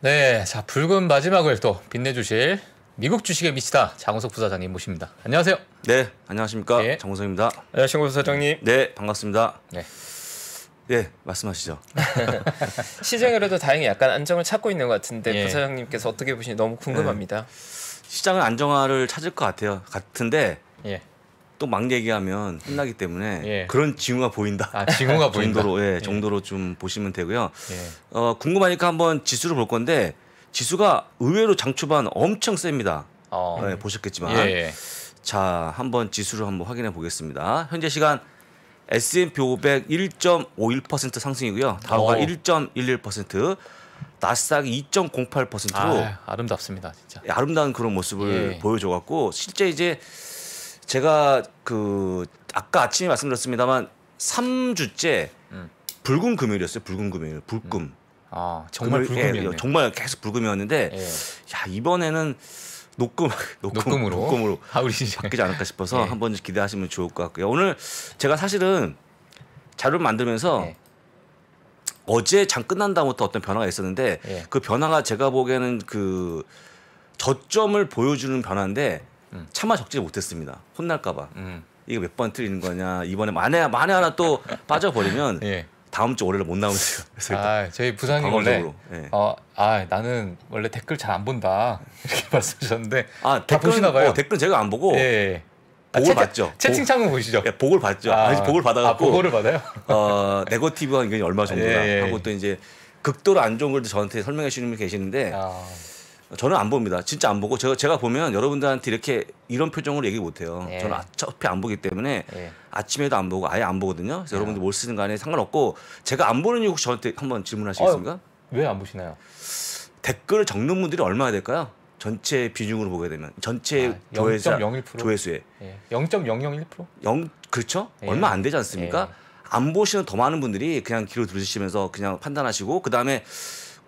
네, 자 붉은 마지막을 또 빛내주실 미국 주식에 미치다 장우석 부사장님 모십니다. 안녕하세요. 네, 안녕하십니까 예. 네. 장우석입니다. 안녕하십니까 부사장님. 네, 반갑습니다. 네. 예, 말씀하시죠. 시장에 그도 다행히 약간 안정을 찾고 있는 것 같은데 예. 부사장님께서 어떻게 보시니 너무 궁금합니다. 예. 시장은 안정화를 찾을 것 같아요. 같은데 예. 또막 얘기하면 혼나기 예. 때문에 예. 그런 징후가 보인다. 아, 징후가 보인다. 정도로 예, 예, 정도로 좀 보시면 되고요. 예. 어, 궁금하니까 한번 지수를 볼 건데 지수가 의외로 장초반 엄청 셉니다. 어. 네, 보셨겠지만 자 한번 지수를 한번 확인해 보겠습니다. 현재 시간 S&P 500 1.51% 상승이고요. 다우가 1.11%, 나스닥이 2.08%로 아, 름답습니다 진짜. 아름다운 그런 모습을 예. 보여줘갖고 실제 이제 제가 그 아까 아침에 말씀드렸습니다만 3주째 음. 붉은 금요일이었어요. 붉은 금요일. 불금. 음. 아, 정말 예, 불금이었네. 예, 정말 계속 붉음이었는데 예. 야, 이번에는 녹금, 녹금 으로 녹금으로 아, 바뀌지 않을까 싶어서 예. 한번 기대하시면 좋을 것 같고요. 오늘 제가 사실은 자료를 만들면서 예. 어제 장 끝난 다음부터 어떤 변화가 있었는데 예. 그 변화가 제가 보기에는 그 저점을 보여주는 변화인데 음. 차마 적지 못했습니다. 혼날까봐. 음. 이거 몇번 틀리는 거냐. 이번에 만에 만에 하나 또 빠져버리면 예. 다음 주 월요일 못 나오세요. 그래서 아, 저희 부산님 원래 예. 어, 아, 나는 원래 댓글 잘 안 본다 이렇게 말씀하셨는데 아, 댓글 보시나 봐요. 어, 댓글 제가 안 보고 예, 예. 아, 복을 채, 받죠. 채팅창은 보시죠. 예, 복을 받죠. 아, 아 복을 받아갖고 아, 복을 받아요. 어, 네거티브한 게 얼마 정도나 예, 예, 하고 또 이제 극도로 안 좋은 걸도 저한테 설명해 주시는 분 계시는데. 아. 저는 안 봅니다. 진짜 안 보고 제가 제가 보면 여러분들한테 이렇게 이런 표정으로 얘기 못 해요. 예. 저는 어차피 안 보기 때문에 예. 아침에도 안 보고 아예 안 보거든요. 그래서 예. 여러분들 뭘 쓰는 간에 상관없고 제가 안 보는 이유 혹시 저한테 한번 질문하시겠습니까? 어, 왜안 보시나요? 댓글을 적는 분들이 얼마나 될까요? 전체 비중으로 보게 되면 전체 아, 조회수 조회수에 예. 0.001% 0 그렇죠? 예. 얼마 안 되지 않습니까? 예. 안 보시는 더 많은 분들이 그냥 귀로 들으시면서 그냥 판단하시고 그 다음에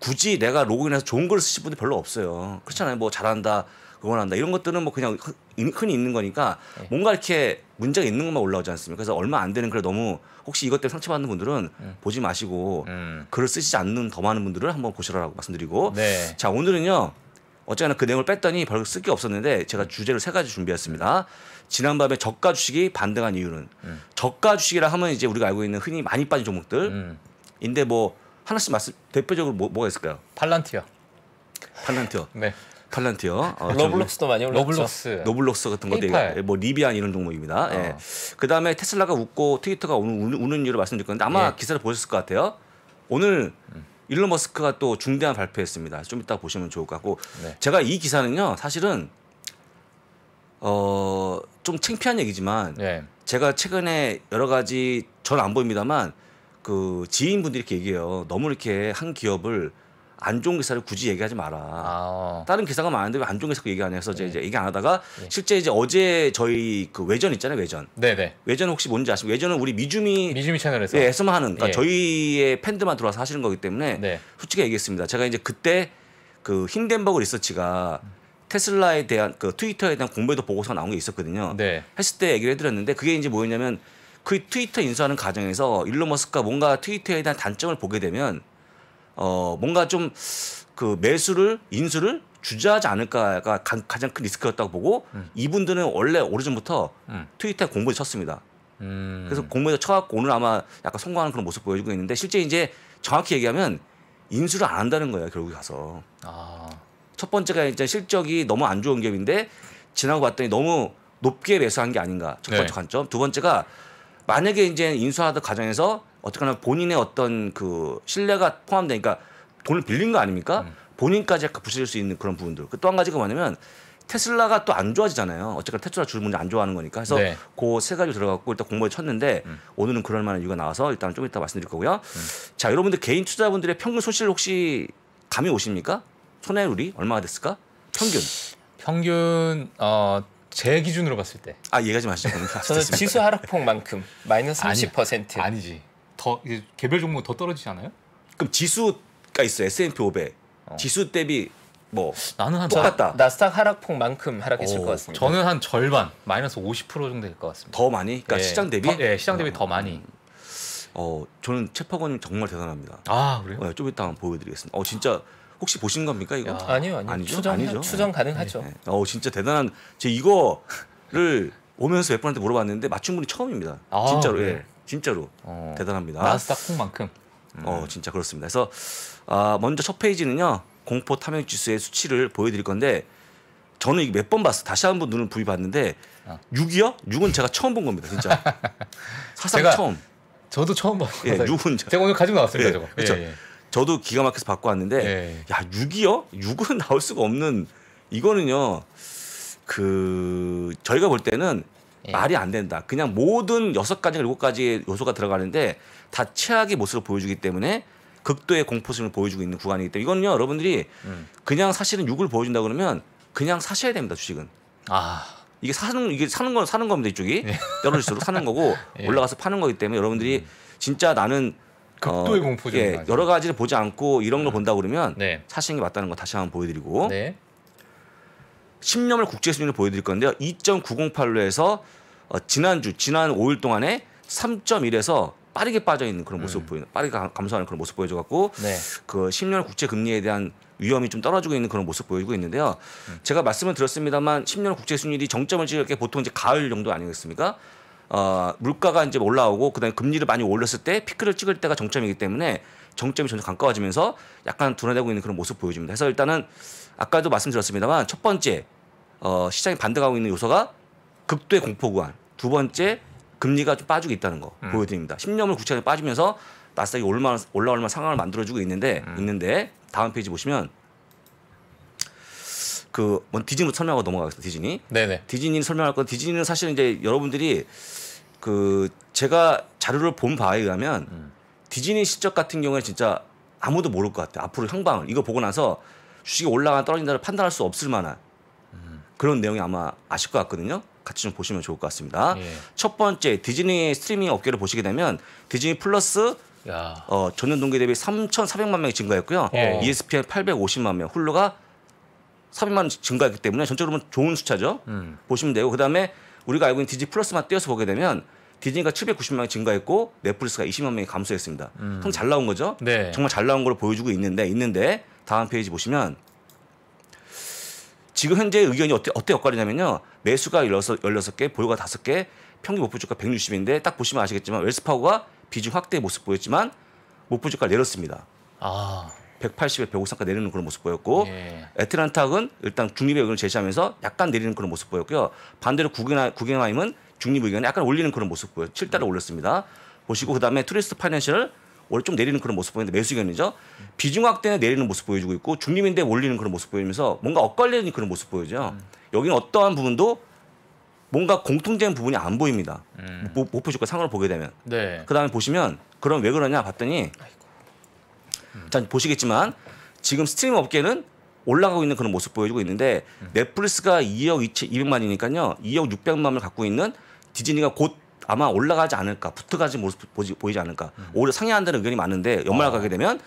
굳이 내가 로그인해서 좋은 걸 쓰실 분들 별로 없어요. 그렇잖아요. 뭐 잘한다, 응원한다 이런 것들은 뭐 그냥 흔히 있는 거니까 네. 뭔가 이렇게 문제가 있는 것만 올라오지 않습니까? 그래서 얼마 안 되는 글에 너무 혹시 이것 때문에 상처받는 분들은 음. 보지 마시고 음. 글을 쓰지 시 않는 더 많은 분들을 한번 보시라고 말씀드리고 네. 자 오늘은요. 어쨌거나 그 내용을 뺐더니 별로 쓸 게 없었는데 제가 주제를 세 가지 준비했습니다. 지난 밤에 저가 주식이 반등한 이유는 음. 저가 주식이라 하면 이제 우리가 알고 있는 흔히 많이 빠진 종목들 음. 인데 뭐 하나씩 말씀 대표적으로 뭐, 뭐가 있을까요? 팔란티어. 팔란티어. 네. 팔란티어. 어, 로블록스도 많이 올랐죠. 로블록스. 네. 로블록스 같은 것들. 예, 뭐 리비안 이런 종목입니다. 어. 예. 그다음에 테슬라가 웃고 트위터가 우는, 우는 이유를 말씀드릴건데 아마 예. 기사를 보셨을 것 같아요. 오늘 음. 일론 머스크가 또 중대한 발표했습니다. 좀 이따 보시면 좋을 것 같고 네. 제가 이 기사는요. 사실은 어, 좀 창피한 얘기지만 네. 제가 최근에 여러 가지 전안 보입니다만 그 지인분들이 이렇게 얘기해요. 너무 이렇게 한 기업을 안 좋은 기사를 굳이 얘기하지 마라. 아. 다른 기사가 많은데 왜 안 좋은 기사 얘기 안 해서 이제, 네. 이제 얘기 안 하다가 네. 실제 이제 어제 저희 그 외전 있잖아요 외전. 네네. 외전 혹시 뭔지 아시면 외전은 우리 미주미 미주미 채널에서 에서만 예, 하는 그러니까 예. 저희의 팬들만 들어와서 하시는 거기 때문에 네. 솔직히 얘기했습니다. 제가 이제 그때 그 힌덴버그 리서치가 테슬라에 대한 그 트위터에 대한 공배도 보고서 나온 게 있었거든요. 네. 했을 때 얘기를 해드렸는데 그게 이제 뭐였냐면 그 트위터 인수하는 과정에서 일론 머스크가 뭔가 트위터에 대한 단점을 보게 되면 어 뭔가 좀 그 매수를 인수를 주저하지 않을까가 가장 큰 리스크였다고 보고 음. 이분들은 원래 오래전부터 음. 트위터에 공부를 쳤습니다. 음. 그래서 공부에서 쳐갖고 오늘 아마 약간 성공하는 그런 모습 보여주고 있는데 실제 이제 정확히 얘기하면 인수를 안 한다는 거예요 결국 에 가서 아. 첫 번째가 이제 실적이 너무 안 좋은 기업인데 지나고 봤더니 너무 높게 매수한 게 아닌가 첫 번째 네. 관점 두 번째가 만약에 이제 인수하던 과정에서 어떻게나 본인의 어떤 그 신뢰가 포함되니까 그러니까 돈을 빌린 거 아닙니까? 음. 본인까지 부실릴 수 있는 그런 부분들. 그 또 한 가지가 뭐냐면 테슬라가 또 안 좋아지잖아요. 어쨌거나 테슬라 줄 문제 안 좋아하는 거니까. 그래서 네. 그세 가지 들어갔고 일단 공모에 쳤는데 음. 오늘은 그럴 만한 이유가 나와서 일단 좀 이따 말씀드릴 거고요. 음. 자, 여러분들 개인 투자분들의 평균 손실 혹시 감이 오십니까? 손해율이 얼마가 됐을까? 평균. 평균 어제 기준으로 봤을 때. 아 얘기하지 마시죠. 저는 지수 하락폭만큼 마이너스 30%. 아니, 지더 개별 종목 더 떨어지지 않아요? 그럼 지수가 있어 S&P 500. 어. 지수 대비 뭐 나는 한 똑같다. 나스닥 하락폭만큼 하락했을 오, 어, 것 같습니다. 저는 한 절반 마이너스 50% 정도 될 것 같습니다. 더 많이? 그러니까 예, 시장 대비? 더, 예, 시장 대비 어. 더 많이. 어, 저는 채파고 정말 대단합니다. 아 그래요? 네, 좀 이따 한번 보여드리겠습니다. 어 진짜. 혹시 보신 겁니까 이거? 야, 아니요, 아니요. 아니죠? 추정, 아니죠? 추정 네. 가능하죠. 네, 네, 어, 진짜 대단한 제 이거를 오면서 몇 분한테 물어봤는데 맞춘 분이 처음입니다. 아, 진짜로, 네. 예, 진짜로 어, 대단합니다. 나스닥 콩만큼. 음. 어, 진짜 그렇습니다. 그래서 아, 먼저 첫 페이지는요 공포 탐욕 지수의 수치를 보여드릴 건데 저는 이게 몇 번 봤어. 다시 한 번 눈을 부입봤는데 아. 6이요? 6은 제가 처음 본 겁니다, 진짜. 사상 제가, 처음. 저도 처음 봤어요. 예, 6은 제가 오늘 가지고 나왔습니다, 예, 저거. 그렇죠. 예, 예. 저도 기가 막혀서 받고 왔는데 예. 야 6이요? 6은 나올 수가 없는 이거는요. 그 저희가 볼 때는 예. 말이 안 된다. 그냥 모든 여섯 가지 일곱 가지 요소가 들어가는데 다 최악의 모습을 보여주기 때문에 극도의 공포심을 보여주고 있는 구간이기 때문에 이거는요 여러분들이 음. 그냥 사실은 6을 보여준다 그러면 그냥 사셔야 됩니다 주식은. 아. 이게 사는 이게 사는 건 사는 겁니다 이쪽이 예. 떨어질수록 사는 거고 예. 올라가서 파는 거기 때문에 여러분들이 음. 진짜 나는 극도의 어, 공포증. 예, 여러 가지를 보지 않고 이런 걸 음. 본다 그러면 네. 사실인 게 맞다는 거 다시 한번 보여드리고 네. 10년을 국제 수준으로 보여드릴 건데요. 2.908로 해서 어, 지난주 지난 5일 동안에 3.1에서 빠르게 빠져 있는 그런 모습 음. 보이는 빠르게 감소하는 그런 모습 보여줘갖고 네. 그 10년 국제 금리에 대한 위험이 좀 떨어지고 있는 그런 모습 보이고 있는데요. 음. 제가 말씀을 드렸습니다만 10년 국제 수준이 정점을 찍을 게 보통 이제 가을 정도 아니겠습니까? 어, 물가가 이제 올라오고 그다음에 금리를 많이 올렸을 때 피크를 찍을 때가 정점이기 때문에 정점이 점점 가까워지면서 약간 둔화되고 있는 그런 모습 보여집니다. 그래서 일단은 아까도 말씀드렸습니다만 첫 번째 어, 시장이 반등하고 있는 요소가 극도의 공포 구간, 두 번째 금리가 좀 빠지고 있다는 거 음. 보여드립니다. 10년물 국채가 빠지면서 낯스닥이 올만 올라올 만 상황을 만들어주고 있는데 음. 있는데 다음 페이지 보시면 그뭐 디즈니 설명하고 넘어가겠습니다. 디즈니. 네네. 디즈니 설명할 건 디즈니는 사실 이제 여러분들이 그 제가 자료를 본 바에 의하면 음. 디즈니 실적 같은 경우에 진짜 아무도 모를 것 같아요. 앞으로 향방을 이거 보고 나서 주식이 올라가 떨어진다를 판단할 수 없을 만한 음. 그런 내용이 아마 아실 것 같거든요. 같이 좀 보시면 좋을 것 같습니다. 예. 첫 번째 디즈니 스트리밍 업계를 보시게 되면 디즈니 플러스 야. 어, 전년 동기 대비 3,400만 명이 증가했고요. 예. ESPN 850만 명, 훌루가 300만 증가했기 때문에 전적으로 좋은 숫자죠. 음. 보시면 되고 그다음에 우리가 알고 있는 디즈 플러스만 떼어서 보게 되면 디즈니가 790만 이 증가했고 넷플릭스가 20만 명이 감소했습니다. 음. 그럼 잘 나온 거죠? 네. 정말 잘 나온 걸 보여주고 있는데 있는데 다음 페이지 보시면 지금 현재 의견이 어때 어때 엇갈리냐면요. 매수가 16, 16개, 보유가 5개, 평균 목표주가 160인데 딱 보시면 아시겠지만 웰스파워가 비중 확대 모습 보였지만 목표주가 내렸습니다. 아. 180에 150선까지 내리는 그런 모습 보였고 예. 애틀란타학은 일단 중립 의견을 제시하면서 약간 내리는 그런 모습 보였고요. 반대로 구겐하, 구겐하임은 중립 의견을 약간 올리는 그런 모습 보여 7달러 음. 올렸습니다. 보시고 그다음에 트리스트 파이낸셜 원래 좀 내리는 그런 모습 보이는데 매수 견이죠. 비중 확대에 내리는 모습 보여주고 있고 중립인데 올리는 그런 모습 보이면서 뭔가 엇갈리는 그런 모습 보여죠. 음. 여기는 어떠한 부분도 뭔가 공통된 부분이 안 보입니다. 음. 목표 주가 상황을 보게 되면. 네. 그다음에 보시면 그럼 왜 그러냐 봤더니 아이고. 자 보시겠지만 지금 스트리밍 업계는 올라가고 있는 그런 모습 보여주고 있는데 넷플릭스가 2억 200만이니까요. 2억 600만을 갖고 있는 디즈니가 곧 아마 올라가지 않을까 붙어가지 모습 보이지 않을까 오히려 상향한다는 의견이 많은데 연말 아. 가게 되면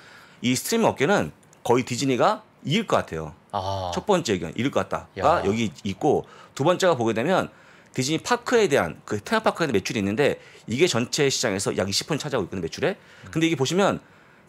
이 스트리밍 업계는 거의 디즈니가 이길 것 같아요. 아. 첫 번째 의견 이길 것 같다가 야. 여기 있고 두 번째가 보게 되면 디즈니 파크에 대한 그 테마파크에 대한 매출이 있는데 이게 전체 시장에서 약 20% 차지하고 있거든요 매출에. 음. 근데 이게 보시면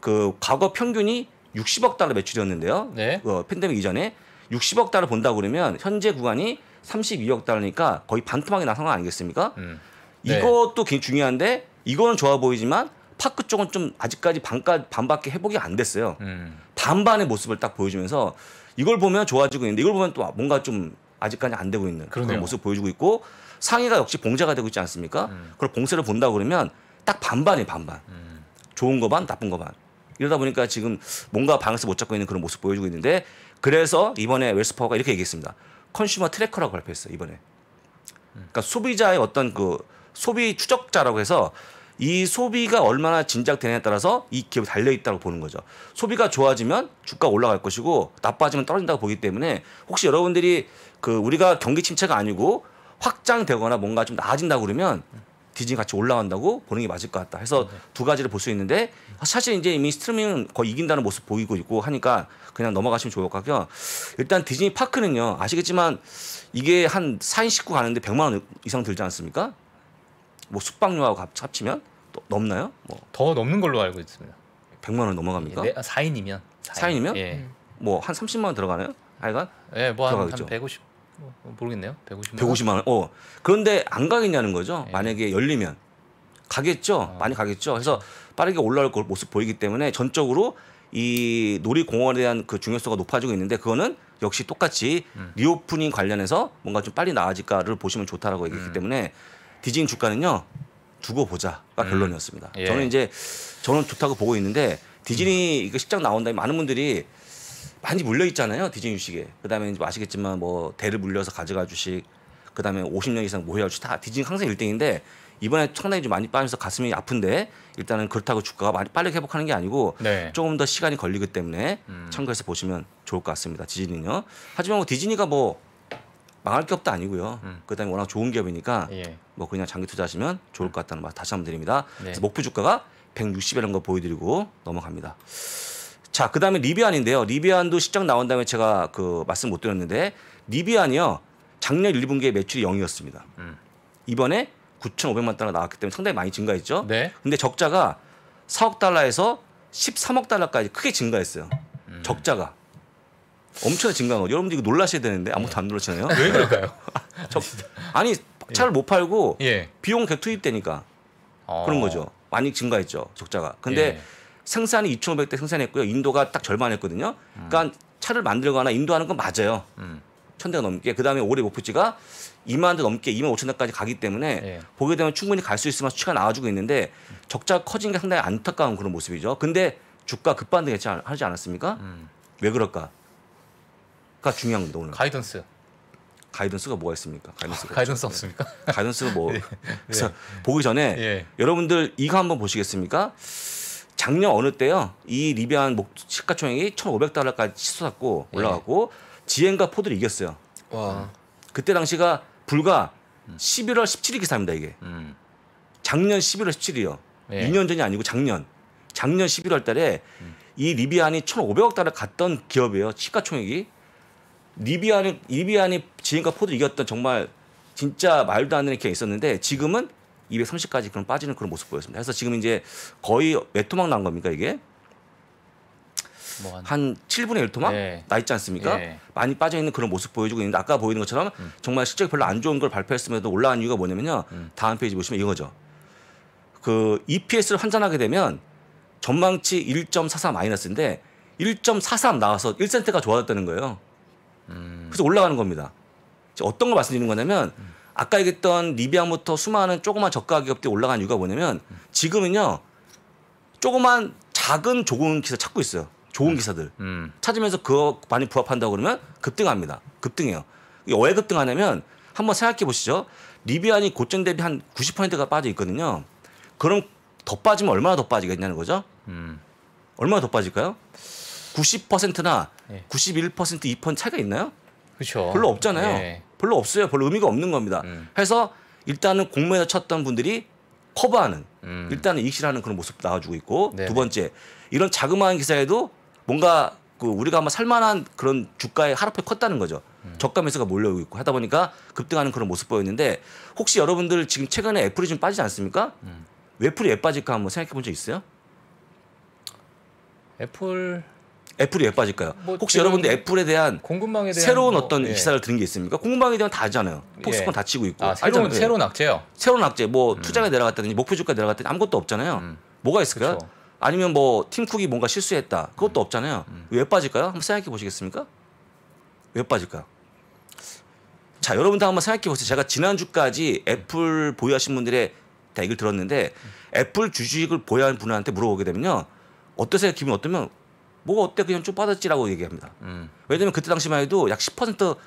그 과거 평균이 60억 달러 매출이었는데요. 네. 어, 팬데믹 이전에 60억 달러 본다고 그러면 현재 구간이 32억 달러니까 거의 반토막이 나선 거 아니겠습니까? 음. 네. 이것도 굉장히 중요한데 이거는 좋아 보이지만 파크 쪽은 좀 아직까지 반까 반밖에 회복이 안 됐어요. 음. 반반의 모습을 딱 보여주면서 이걸 보면 좋아지고 있는데 이걸 보면 또 뭔가 좀 아직까지 안 되고 있는 그러네요. 그런 모습 보여주고 있고 상해가 역시 봉제가 되고 있지 않습니까? 음. 그걸 봉쇄를 본다 그러면 딱 반반이 반반. 음. 좋은 거 반, 나쁜 거 반. 이러다 보니까 지금 뭔가 방에서 못 잡고 있는 그런 모습 보여주고 있는데 그래서 이번에 웰스퍼가 이렇게 얘기했습니다. 컨슈머 트래커라고 발표했어요 이번에. 그러니까 소비자의 어떤 그 소비 추적자라고 해서 이 소비가 얼마나 진작되냐에 따라서 이 기업이 달려 있다고 보는 거죠. 소비가 좋아지면 주가 올라갈 것이고 나빠지면 떨어진다고 보기 때문에 혹시 여러분들이 그 우리가 경기 침체가 아니고 확장되거나 뭔가 좀 나아진다 고 그러면 디즈니 같이 올라간다고 보는 게 맞을 것 같다. 해서 네. 두 가지를 볼 수 있는데 사실 이제 이미 스트리밍 거의 이긴다는 모습 보이고 있고 하니까 그냥 넘어가시면 좋을 것 같고요. 일단 디즈니 파크는요 아시겠지만 이게 한 4인 식구 가는데 100만 원 이상 들지 않습니까? 뭐 숙박료하고 합치면 또 넘나요? 뭐 더 넘는 걸로 알고 있습니다. 100만 원 넘어갑니까? 네, 4인이면 아, 4인. 이면 예. 뭐한 30만 원 들어가나요? 하여간 예, 뭐한 150, 어, 모르겠네요. 150만, 150만 원. 어. 그런데 안 가겠냐는 거죠. 네. 만약에 열리면 가겠죠. 아. 많이 가겠죠. 그래서 빠르게 올라올 걸 모습 보이기 때문에 전적으로 이 놀이공원에 대한 그중요성가 높아지고 있는데 그거는 역시 똑같이 음. 리오프닝 관련해서 뭔가 좀 빨리 나아질까를 보시면 좋다라고 얘기했기 음. 때문에 디즈니 주가는요 두고 보자가 음. 결론이었습니다. 예. 저는 이제 저는 좋다고 보고 있는데 디즈니 음. 이거 시장 나온 다음 많은 분들이 많이 물려 있잖아요 디즈니 주식에 그다음에 이제 아시겠지만 뭐 대를 물려서 가져가 주식 그다음에 50년 이상 모여야 주식 다 디즈니 항상 1등인데 이번에 상당히 좀 많이 빠져서 가슴이 아픈데 일단은 그렇다고 주가가 많이 빨리 회복하는 게 아니고 네. 조금 더 시간이 걸리기 때문에 음. 참고해서 보시면 좋을 것 같습니다 디즈니는요 하지만 뭐 디즈니가 뭐 망할 게 없다 아니고요. 음. 그다음에 워낙 좋은 기업이니까 예. 뭐 그냥 장기 투자하시면 좋을 것 같다는 말 다시 한번 드립니다. 네. 목표 주가가 160이라는 거 보여드리고 넘어갑니다. 자, 그 다음에 리비안인데요. 리비안도 시장 나온 다음에 제가 그 말씀 못 드렸는데 리비안이요. 작년 1, 2분기에 매출이 0이었습니다. 음. 이번에 9,500만 달러 나왔기 때문에 상당히 많이 증가했죠. 네. 근데 적자가 4억 달러에서 13억 달러까지 크게 증가했어요. 음. 적자가. 엄청 증가한 거죠. 여러분들 이거 놀라셔야 되는데 아무것도 안 놀라시나요? 왜 그럴까요? 저, 아니 차를 예. 못 팔고 예. 비용 객투입되니까 어. 그런 거죠. 많이 증가했죠 적자가. 근데 예. 생산이 2,500대 생산했고요. 인도가 딱 절반했거든요. 그러니까 음. 차를 만들거나 인도하는 건 맞아요. 음. 1,000대가 넘게. 그다음에 올해 목표치가 2만 대 넘게 2만 5천 대까지 가기 때문에 예. 보게 되면 충분히 갈 수있으면 수치가 나와주고 있는데 적자 가 커진 게 상당히 안타까운 그런 모습이죠. 근데 주가 급반등하지 않았습니까? 음. 왜 그럴까? 가 중요한 겁니다 오늘. 가이던스. 가이던스가 뭐가 있습니까? 가이던스가 아, 가이던스 없습니까? 가이던스가 뭐 예. 그래서 예. 보기 전에 예. 여러분들 이거 한번 보시겠습니까? 작년 어느 때요 이 리비안 목 시가총액이 1,500달러까지 치솟았고 예. 올라갔고 지엔과 포드를 이겼어요. 와. 그때 당시가 불과 11월 17일 기사입니다 이게. 음. 작년 11월 17일이요. 예. 2년 전이 아니고 작년. 작년 11월 달에 음. 이 리비안이 1,500억 달러 갔던 기업이에요. 시가총액이. 리비안이 리비안이 지엔과 포드 이겼던 정말 진짜 말도 안 되는 기가 있었는데 지금은 230까지 그런 빠지는 그런 모습 보였습니다. 그래서 지금 이제 거의 몇 토막 난 겁니까 이게? 뭐한 7분의 1토막 네. 예. 나 있지 않습니까? 네. 많이 빠져 있는 그런 모습 보여주고 있는데 아까 보이는 것처럼 음. 정말 실적이 별로 안 좋은 걸 발표했음에도 올라간 이유가 뭐냐면요. 음. 다음 페이지 보시면 이거죠. 그 EPS를 환산하게 되면 전망치 1.44 마이너스인데 1.43 나와서 1센트가 좋아졌다는 거예요. 음. 그래서 올라가는 겁니다. 어떤 걸 말씀드리는 거냐면 음. 아까 얘기했던 리비안부터 수많은 조그만 저가 기업들이 올라간 이유가 뭐냐면 지금은요 조그만 작은 좋은 기사 찾고 있어요. 좋은 음. 기사들 음. 찾으면서 그거 많이 부합한다고 그러면 급등합니다. 급등해요. 왜 급등하냐면 한번 생각해 보시죠. 리비안이 고점 대비 한 90%가 빠져 있거든요. 그럼 더 빠지면 얼마나 더 빠지겠냐는 거죠. 음. 얼마나 더 빠질까요? 90%나 네. 91% 2% 차이가 있나요? 그렇죠. 별로 없잖아요. 네. 별로 없어요. 별로 의미가 없는 겁니다. 음. 해서 일단은 공매도 쳤던 분들이 커버하는 음. 일단은 익실하는 그런 모습 도 나와주고 있고 네네. 두 번째 이런 자그마한 기사에도 뭔가 그 우리가 아마 살만한 그런 주가의 하락폭이 컸다는 거죠. 음. 저가 매수가 몰려오고 있고 하다 보니까 급등하는 그런 모습 보였는데 혹시 여러분들 지금 최근에 애플이 좀 빠지지 않습니까? 음. 왜 애플이 왜 빠질까 한번 생각해 본 적 있어요? 애플 애플이 왜 빠질까요? 뭐 혹시 여러분들 애플에 대한, 대한 새로운 뭐, 어떤 예. 기사를 들은 게 있습니까? 공급망에 대한 다 알잖아요. 폭스콘 예. 다 치고 있고. 아, 새로운, 그 새로운 악재요? 새로운 악재. 뭐 음. 투자가 내려갔다든지 목표주가 내려갔다든지 아무것도 없잖아요. 음. 뭐가 있을까요? 그쵸. 아니면 뭐 팀쿡이 뭔가 실수했다. 그것도 음. 없잖아요. 음. 왜 빠질까요? 한번 생각해 보시겠습니까? 왜 빠질까요? 자, 여러분들 한번 생각해 보세요. 제가 지난주까지 음. 애플 보유하신 분들의 얘기를 들었는데 애플 주식을 보유한 분한테 물어보게 되면요. 어떠세요? 기분 어떠면 뭐가 어때 그냥 좀 빠졌지라고 얘기합니다. 음. 왜냐면 그때 당시만 해도 약 10%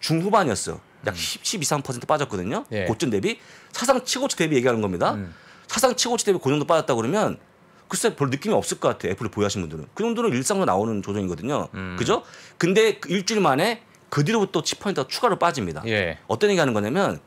중후반이었어요. 약1 음. 10, 퍼센트 빠졌거든요. 예. 고점 대비 사상 최고치 대비 얘기하는 겁니다. 음. 사상 최고치 대비 그 정도 빠졌다 그러면 글쎄 별 느낌이 없을 것 같아요. 애플을 보유하신 분들은 그 정도는 일상으로 나오는 조정이거든요. 음. 그죠? 근데 그 일주일 만에 그 뒤로부터 10%가 추가로 빠집니다. 예. 어떤 얘기하는 거냐면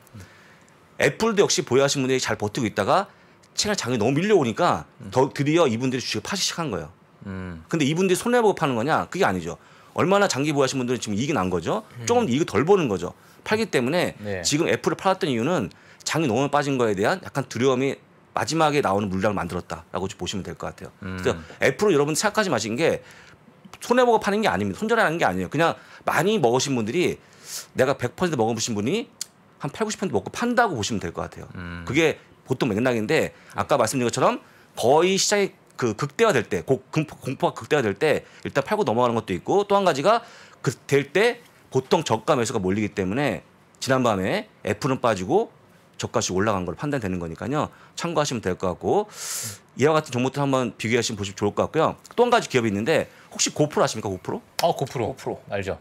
애플도 역시 보유하신 분들이 잘 버티고 있다가 채널 장이 너무 밀려오니까 음. 더 드디어 이분들이 주식을 파기 시작한 거예요. 음. 근데 이분들이 손해보고 파는 거냐? 그게 아니죠. 얼마나 장기 보유하신 분들은 지금 이익이 난 거죠. 조금 이익 덜 보는 거죠. 팔기 때문에 네. 지금 애플을 팔았던 이유는 장이 너무 빠진 거에 대한 약간 두려움이 마지막에 나오는 물량을 만들었다라고 보시면 될 것 같아요. 음. 그래서 애플을 여러분 생각하지 마신 게 손해보고 파는 게 아닙니다. 손절하는 게 아니에요. 그냥 많이 먹으신 분들이 내가 100% 먹어보신 분이 한 8, 90% 먹고 판다고 보시면 될 것 같아요. 음. 그게 보통 맥락인데 아까 말씀드린 것처럼 거의 시장이 그 극대화될 때 공포가 극대화될 때 일단 팔고 넘어가는 것도 있고 또 한 가지가 그 될 때 보통 저가 매수가 몰리기 때문에 지난밤에 애플은 빠지고 저가시 올라간 걸로 판단되는 거니까요. 참고하시면 될 것 같고 이와 같은 종목들 한번 비교하시면 보시면 좋을 것 같고요. 또 한 가지 기업이 있는데 혹시 고프로 아십니까? 고프로? 아 고프로. 고프로 알죠.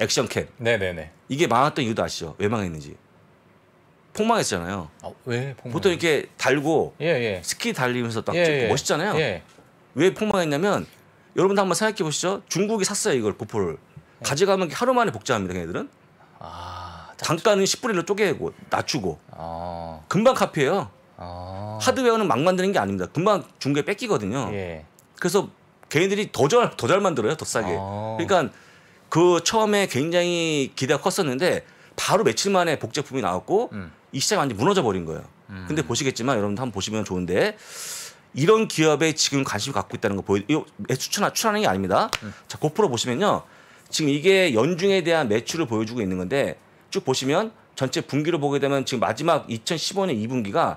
액션캠. 네네네. 이게 망했던 이유도 아시죠? 왜 망했는지. 폭망했잖아요. 아, 왜 폭망? 보통 이렇게 달고 예, 예. 스키 달리면서 딱 예, 예. 멋있잖아요. 예. 왜 폭망했냐면 여러분도 한번 생각해 보시죠. 중국이 샀어요 이걸 보포를 예. 가져가면 하루 만에 복제합니다. 걔네들은 아, 단가는 10분의 1로 쪼개고 낮추고 아. 금방 카피해요. 아. 하드웨어는 막 만드는 게 아닙니다. 금방 중국에 뺏기거든요. 그래서 걔네들이 더 잘 더 잘 만들어요, 더 싸게. 아. 그러니까 그 처음에 굉장히 기대가 컸었는데 바로 며칠 만에 복제품이 나왔고. 음. 이 시장이 완전히 무너져 버린 거예요. 음. 근데 보시겠지만 여러분도 한번 보시면 좋은데 이런 기업에 지금 관심 을 갖고 있다는 거 보여. 요거 추천 추천하는 게 아닙니다. 음. 자 고프로 보시면요. 지금 이게 연중에 대한 매출을 보여주고 있는 건데 쭉 보시면 전체 분기로 보게 되면 지금 마지막 2015년 2분기가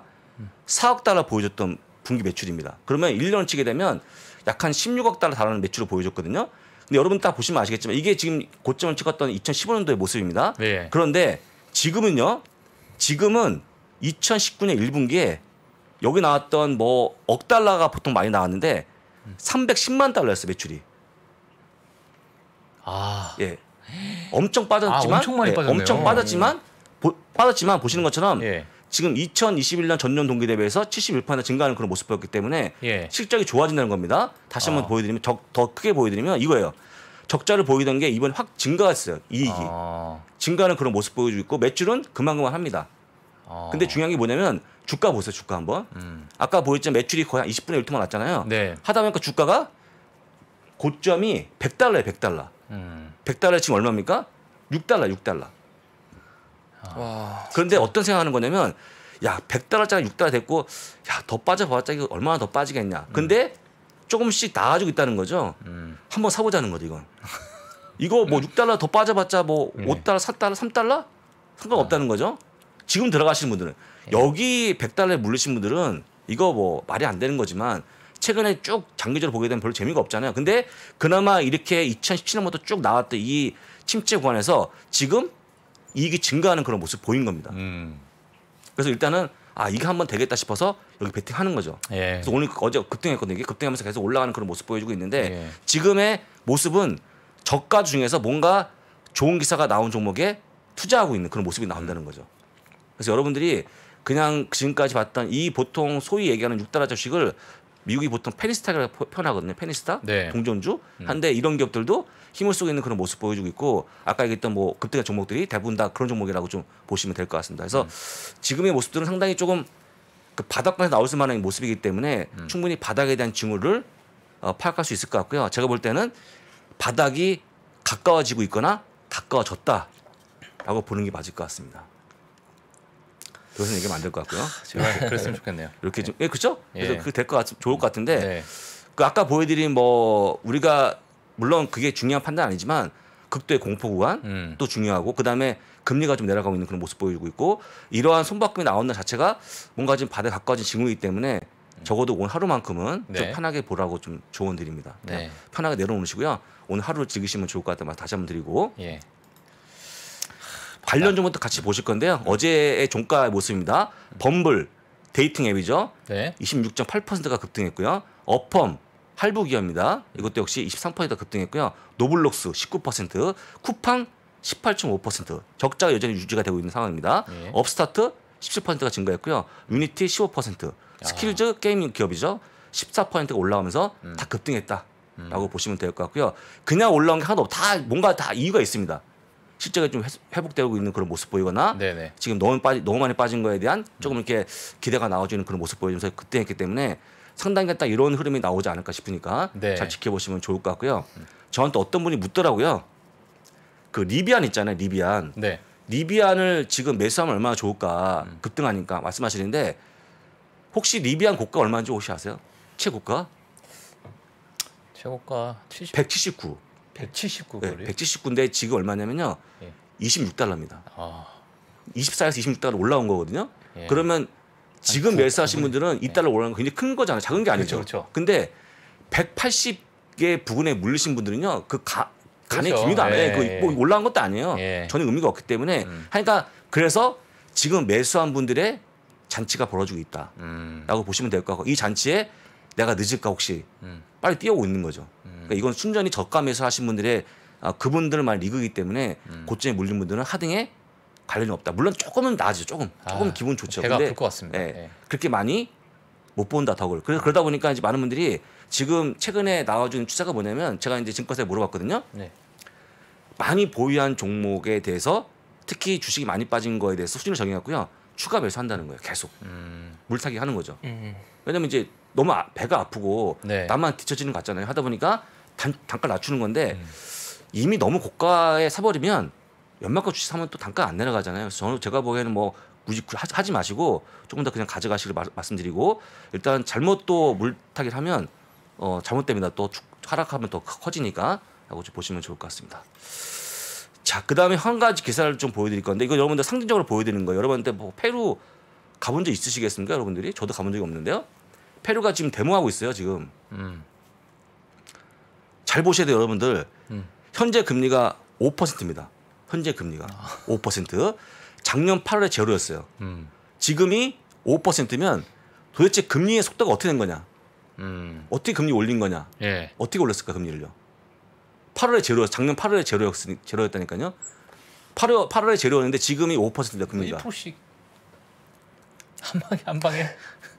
4억 음. 달러 보여줬던 분기 매출입니다. 그러면 1년 을 치게 되면 약 한 16억 달러 달하는 매출을 보여줬거든요. 근데 여러분 딱 보시면 아시겠지만 이게 지금 고점을 찍었던 2015년도의 모습입니다. 네. 그런데 지금은요 지금은 2019년 1분기에 여기 나왔던 뭐 억 달러가 보통 많이 나왔는데 310만 달러였어 매출이. 아. 예. 엄청 빠졌지만 아, 엄청 많이 빠졌네요. 예, 엄청 빠졌지만 보, 빠졌지만 보시는 것처럼 예. 지금 2021년 전년 동기 대비해서 71%나 증가하는 그런 모습 보였기 때문에 예. 실적이 좋아진다는 겁니다. 다시 한번 아. 보여드리면 더, 더 크게 보여드리면 이거예요. 적자를 보이던 게 이번에 확 증가했어요. 이익이. 아. 증가하는 그런 모습 보여주고 있고 매출은 그만큼만 합니다. 아. 근데 중요한 게 뭐냐면 주가 보세요. 주가 한번. 음. 아까 보였지만 매출이 거의 한 20분의 1토만 왔잖아요 네. 하다 보니까 주가가 고점이 1 0 0달러에 100달러. 음. 100달러 지금 얼마입니까? 6달러, 6달러. 아. 와, 그런데 진짜. 어떤 생각하는 거냐면 야, 100달러짜리 6달러 됐고 야, 더 빠져봤자 이거 얼마나 더 빠지겠냐. 근데 음. 조금씩 나아지고 있다는 거죠. 음. 한번 사보자는 거죠, 이건. 이거 뭐 6달러 더 빠져봤자 뭐 네. 예. 5달러, 4달러, 3달러? 상관없다는 아. 거죠. 지금 들어가시는 분들은 네. 여기 100달러에 물리신 분들은 이거 뭐 말이 안 되는 거지만 최근에 쭉 장기적으로 보게 되면 별로 재미가 없잖아요. 근데 그나마 이렇게 2017년부터 쭉 나왔던 이 침체 구간에서 지금 이익이 증가하는 그런 모습 보인 겁니다. 음. 그래서 일단은 아 이게 한번 되겠다 싶어서 여기 베팅하는 거죠. 예. 그래서 오늘 어제 급등했거든요. 이게 급등하면서 계속 올라가는 그런 모습 보여주고 있는데 예. 지금의 모습은 저가 중에서 뭔가 좋은 기사가 나온 종목에 투자하고 있는 그런 모습이 나온다는 거죠. 그래서 여러분들이 그냥 지금까지 봤던 이 보통 소위 얘기하는 육달러 저식을 미국이 보통 페니스타라고 표현하거든요. 페니스타, 네. 동전주. 음. 한데 이런 기업들도 힘을 쏘고 있는 그런 모습 보여주고 있고 아까 얘기했던 뭐급등의 종목들이 대부분 다 그런 종목이라고 좀 보시면 될 것 같습니다. 그래서 음. 지금의 모습들은 상당히 조금 그 바닥권에서 나올 수만한 모습이기 때문에 음. 충분히 바닥에 대한 징후를 어, 파악할 수 있을 것 같고요. 제가 볼 때는 바닥이 가까워지고 있거나 가까워졌다라고 보는 게 맞을 것 같습니다. 그것은 얘기하면 안 될 것 같고요. 아, 제가 그랬으면 좋겠네요. 이렇게 좀, 예, 그죠? 그래서 예. 그 될 것 같, 좋을 것 같은데, 네. 그 아까 보여드린 뭐, 우리가, 물론 그게 중요한 판단 아니지만, 극도의 공포 구간 음. 또 중요하고 그다음에 금리가 좀 내려가고 있는 그런 모습 보이고 있고 이러한 손바꿈이 나온는 자체가 뭔가 지금 바닥에 가까워진 징후이기 때문에 적어도 오늘 하루만큼은 네. 좀 편하게 보라고 좀 조언 드립니다. 네. 편하게 내려놓으시고요. 오늘 하루 즐기시면 좋을 것 같다 다시 한번 드리고 예. 관련 종목도 같이 보실 건데요. 어제의 종가 모습입니다. 범블 데이팅 앱이죠. 네. 26.8%가 급등했고요. 어펌 할부기업입니다. 이것도 역시 23%다 급등했고요. 노블록스 19%, 쿠팡 18.5%, 적자가 여전히 유지가 되고 있는 상황입니다. 네. 업스타트 17%가 증가했고요. 유니티 15%, 스킬즈 아. 게이밍 기업이죠. 14%가 올라오면서 음. 다 급등했다. 라고 음. 보시면 될 것 같고요. 그냥 올라온 게 하나도 없, 다 뭔가 다 이유가 있습니다. 실제가 좀 회복되고 있는 그런 모습 보이거나 네네. 지금 너무 빠지 너무 많이 빠진 거에 대한 조금 이렇게 기대가 나와주는 그런 모습 보여주면서 급등 했기 때문에 상당히 딱 이런 흐름이 나오지 않을까 싶으니까 네. 잘 지켜보시면 좋을 것 같고요. 저한테 어떤 분이 묻더라고요. 그 리비안 있잖아요, 리비안. 네. 리비안을 지금 매수하면 얼마나 좋을까 급등하니까 말씀하시는데 혹시 리비안 고가 얼마인지 혹시 아세요? 최고가? 최고가 70... 179. 179. 네, 179인데 지금 얼마냐면요. 26달러입니다. 예. 아. 24에서 26달러 올라온 거거든요. 예. 그러면 지금 아니, 멸하신 그 부분, 들은이 네. 달러 올라가는 굉장히 큰 거잖아요. 작은 게 아니죠. 그렇죠, 그렇죠. 근데 180개 부근에 물리신 분들은요. 그 가, 간의 그렇죠. 기미도 안 예, 해요. 그 예. 그뭐 올라간 것도 아니에요. 예. 전혀 의미가 없기 때문에 음. 하니까 그래서 지금 매수한 분들의 잔치가 벌어지고 있다라고 음. 보시면 될 거고 이 잔치에 내가 늦을까 혹시 음. 빨리 뛰어오고 있는 거죠. 음. 그러니까 이건 순전히 저가 매수하신 분들의 아, 그분들만 리그이기 때문에 음. 고점에 물린 분들은 하등에 관련이 없다. 물론 조금은 나아지죠. 조금 조금 아, 기분 좋죠. 배가 아플 것 같습니다. 네. 예, 네. 그렇게 많이 못 본다 덕을. 그래서 그러다 보니까 이제 많은 분들이 지금 최근에 나와준 추세가 뭐냐면 제가 이제 증권사에 물어봤거든요. 네. 많이 보유한 종목에 대해서 특히 주식이 많이 빠진 거에 대해서 수준을 정해갖고요. 추가 매수 한다는 거예요. 계속 음. 물타기 하는 거죠. 음, 음. 왜냐면 이제 너무 아, 배가 아프고 네. 나만 뒤처지는 것 같잖아요. 하다 보니까 단, 단가 낮추는 건데 음. 이미 너무 고가에 사버리면 연말과 주식 사면 또 단가 안 내려가잖아요. 그래서 저는 제가 보기에는 뭐 굳이 그 하지 마시고 조금 더 그냥 가져가시길 마, 말씀드리고 일단 잘못 또 물타기를 하면 어, 잘못됩니다. 또 하락하면 더 커지니까 라고 좀 보시면 좋을 것 같습니다. 자, 그 다음에 한 가지 기사를 좀 보여드릴 건데 이거 여러분들 상징적으로 보여드리는 거예요. 여러분들뭐 페루 가본 적 있으시겠습니까, 여러분들이? 저도 가본 적이 없는데요. 페루가 지금 데모하고 있어요, 지금. 음. 잘 보셔야 돼요, 여러분들. 음. 현재 금리가 5%입니다. 현재 금리가 아. 5% 작년 8월에 제로였어요. 음. 지금이 5%면 도대체 금리의 속도가 어떻게 된 거냐? 음. 어떻게 금리 올린 거냐? 예. 어떻게 올렸을까 금리를요? 8월에 제로 작년 8월에 제로였, 제로였다니까요. 8월 8월에 제로였는데 지금이 5%입니다 금리가. 한 방에 한 방에.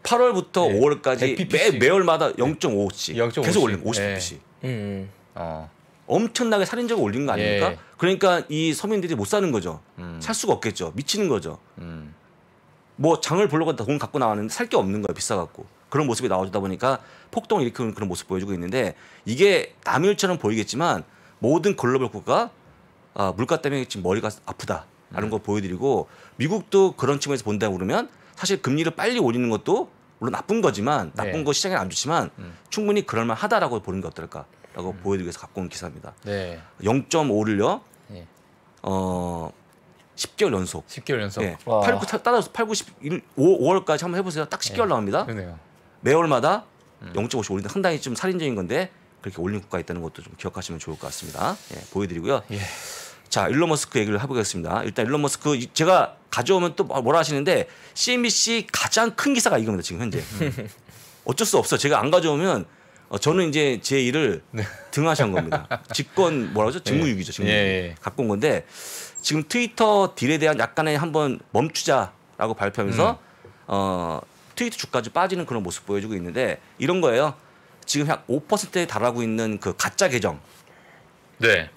8월부터 예. 5월까지 매, 매월마다 0.5씩 계속 올리면 5 0 b p 예. 음. 음. 어. 엄청나게 살인자가 올린 거 아닙니까? 예. 그러니까 이 서민들이 못 사는 거죠. 음. 살 수가 없겠죠. 미치는 거죠. 음. 뭐 장을 보려고 돈 갖고 나왔는데 살 게 없는 거예요. 비싸갖고. 그런 모습이 나오다 보니까 폭동을 일으키는 그런 모습 보여주고 있는데 이게 남일처럼 보이겠지만 모든 글로벌 국가 아, 물가 때문에 지금 머리가 아프다라는 걸 음. 보여드리고 미국도 그런 측면에서 본다고 그러면 사실 금리를 빨리 올리는 것도 물론 나쁜 거지만 나쁜 네. 거 시장에 안 좋지만 음. 충분히 그럴만하다라고 보는 게 어떨까 라고 음. 보여드리기 위해서 갖고 온 기사입니다. 네. 0.5를요. 네. 예. 어 10개월 연속. 10개월 연속. 네. 8, 9, 따라서 8, 9, 11, 5, 5월까지 한번 해보세요. 딱 10개월 네. 나옵니다. 그러네요. 매월마다 음. 0.5씩 올리는 한 달이 좀 살인적인 건데 그렇게 올린 국가 있다는 것도 좀 기억하시면 좋을 것 같습니다. 예, 보여드리고요. 예. 자, 일론 머스크 얘기를 해보겠습니다. 일단 일론 머스크 제가 가져오면 또 뭐, 뭐라 하시는데 CNBC 가장 큰 기사가 이겁니다. 지금 현재. 음. 어쩔 수 없어. 제가 안 가져오면 어, 저는 이제 제 일을 네. 등하시 겁니다. 직권 뭐라 그러죠? 직무유기죠. 직무 예. 예, 예. 갖고 온 건데 지금 트위터 딜에 대한 약간의 한번 멈추자라고 발표하면서 음. 어, 트위터 주까지 빠지는 그런 모습 보여주고 있는데 이런 거예요. 지금 약 5%에 달하고 있는 그 가짜 계정. 네.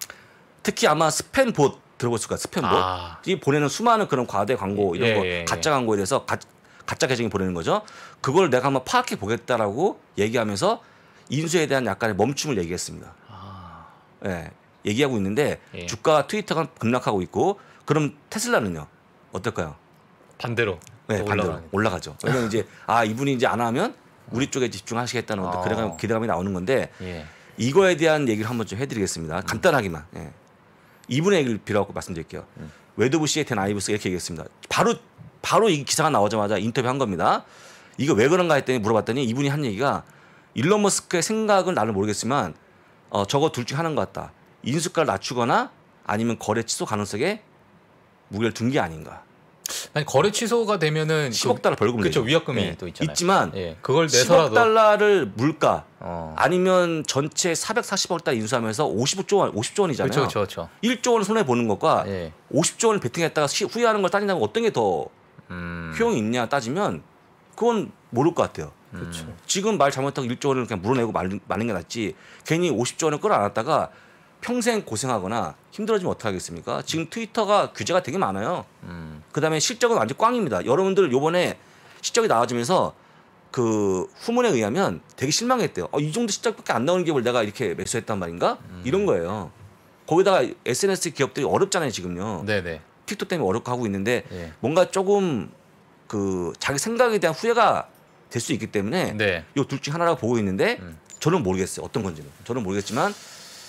특히 아마 스팸 봇 들어보실 거예요. 스팸 봇. 아. 이 보내는 수많은 그런 과대 광고 이런 예, 거 예, 예, 가짜 광고에 대해서 가, 가짜 계정이 보내는 거죠. 그걸 내가 한번 파악해 보겠다라고 얘기하면서 인수에 대한 약간의 멈춤을 얘기했습니다. 아. 예, 얘기하고 있는데 예. 주가와 트위터가 급락하고 있고 그럼 테슬라는요 어떨까요? 반대로 네, 반대로 올라가죠. 왜냐면 이제 아 이분이 이제 안 하면 우리 쪽에 집중하시겠다는 어떤 아. 기대감이 나오는 건데 예. 이거에 대한 얘기를 한번 좀 해드리겠습니다. 음. 간단하게만 예. 이분의 얘기를 빌어갖고 말씀드릴게요. 음. 외도부 씨의 댄 아이브스 이렇게 얘기했습니다. 바로 바로 이 기사가 나오자마자 인터뷰 한 겁니다. 이거 왜 그런가 했더니 물어봤더니 이분이 한 얘기가 일론 머스크의 생각은 나는 모르겠지만 어, 저거 둘중 하나인 것 같다. 인수가를 낮추거나 아니면 거래 취소 가능성에 무게를 둔 게 아닌가. 아니 거래 취소가 되면은 10억 그 달러 벌금 그렇죠 위약금이 예, 또 있잖아요. 있지만 예, 그걸 내서라도 10억 달러를 물가 어. 아니면 전체 440억 달러 인수하면서 55조 원 50조 원이잖아요. 그렇죠, 그렇죠. 1조 원을 손해 보는 것과 예. 50조 원을 베팅했다가 후회하는 걸 따진다면 어떤 게더 음. 효용이 있냐 따지면 그건 모를 것 같아요. 그렇죠. 음. 지금 말 잘못하고 일조 원을 그냥 물어내고 마는, 마는 게 낫지 괜히 5 0조 원을 끌어안았다가 평생 고생하거나 힘들어지면 어떡 하겠습니까? 지금 트위터가 규제가 되게 많아요. 음. 그다음에 실적은 완전 꽝입니다. 여러분들 요번에 실적이 나와지면서 그 후문에 의하면 되게 실망했대요. 어, 이 정도 실적밖에 안 나오는 기업을 내가 이렇게 매수했단 말인가? 음. 이런 거예요. 거기다가 SNS 기업들이 어렵잖아요 지금요. 네네. 틱톡 때문에 어렵고 하고 있는데 예. 뭔가 조금 그 자기 생각에 대한 후회가 될 수 있기 때문에 네. 이둘 중 하나라고 보고 있는데 음. 저는 모르겠어요. 어떤 건지는. 저는 모르겠지만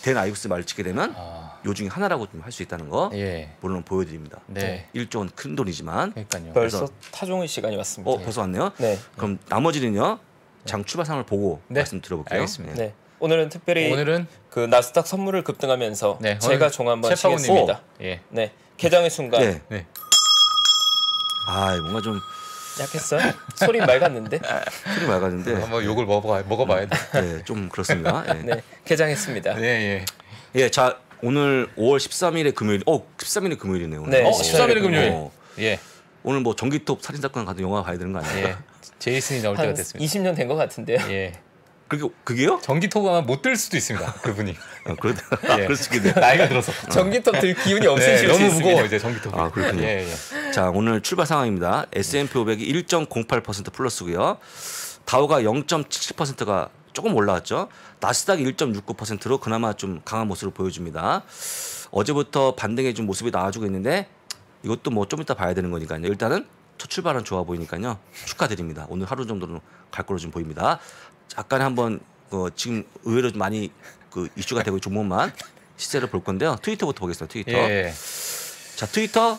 덴 아이브스 말을 찍게 되면 아... 요 중에 하나라고 좀 할 수 있다는 거 예. 물론 보여드립니다. 네. 1조 원큰 돈이지만 그러니까요. 벌써 타종의 시간이 왔습니다. 어, 벌써 왔네요. 네. 그럼 나머지는요 장출발상을 네. 보고 네. 말씀드려볼게요. 알겠습니다. 네. 오늘은 특별히 오늘은 그 나스닥 선물을 급등하면서 네, 제가 종한번 채 치겠습니다. 예. 네. 개장의 순간 네. 아 뭔가 좀 약했어? 소리 맑았는데? 소리 맑았는데. 한번 욕을 먹어봐, 먹어봐야 돼. 네, 좀 그렇습니다. 네. 네, 개장했습니다. 네, 예. 예, 자 오늘 5월 13일에 금요일. 어, 13일에 금요일이네 오늘. 13일에 어, 금요일. 예. 어, 예. 오늘 뭐 전기톱 살인 사건 같은 영화 봐야 되는 거 아니에요? 예. 제이슨이 나올 때가 됐습니다. 20년 된것 같은데요. 예. 그게 그게요? 전기톱 아마 못들 수도 있습니다. 그분이. 어, 예. 아, 그렇 예. 그럴 수 있겠네요. 나이가 들어서. 어. 전기톱 들 기운이 없으실 네, 수 너무 무거워 이제 전기톱. 아 그렇군요. 예, 예. 자 오늘 출발 상황입니다. S&P 500이 1.08% 플러스고요. 다우가 0.77%가 조금 올라왔죠. 나스닥이 1.69%로 그나마 좀 강한 모습을 보여줍니다. 어제부터 반등의 좀 모습이 나와주고 있는데 이것도 뭐 좀 이따 봐야 되는 거니까요. 일단은 첫 출발은 좋아 보이니까요. 축하드립니다. 오늘 하루 정도는 갈 걸로 좀 보입니다. 잠깐 한번 어, 지금 의외로 많이 그 이슈가 되고 종목만 시세를 볼 건데요. 트위터부터 보겠습니다. 트위터. 예. 자 트위터